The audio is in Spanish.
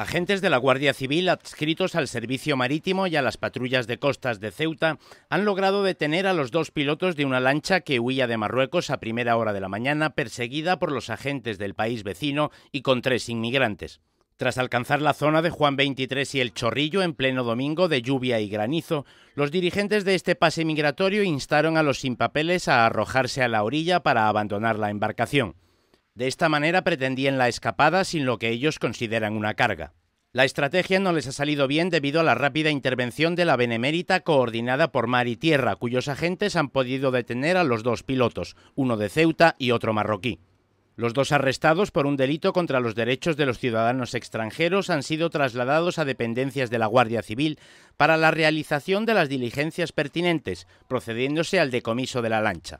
Agentes de la Guardia Civil adscritos al Servicio Marítimo y a las patrullas de costas de Ceuta han logrado detener a los dos pilotos de una lancha que huía de Marruecos a primera hora de la mañana perseguida por los agentes del país vecino y con tres inmigrantes. Tras alcanzar la zona de Juan 23 y El Chorrillo en pleno domingo de lluvia y granizo, los dirigentes de este pase migratorio instaron a los sin papeles a arrojarse a la orilla para abandonar la embarcación. De esta manera pretendían la escapada sin lo que ellos consideran una carga. La estrategia no les ha salido bien debido a la rápida intervención de la Benemérita coordinada por mar y tierra, cuyos agentes han podido detener a los dos pilotos, uno de Ceuta y otro marroquí. Los dos arrestados por un delito contra los derechos de los ciudadanos extranjeros han sido trasladados a dependencias de la Guardia Civil para la realización de las diligencias pertinentes, procediéndose al decomiso de la lancha.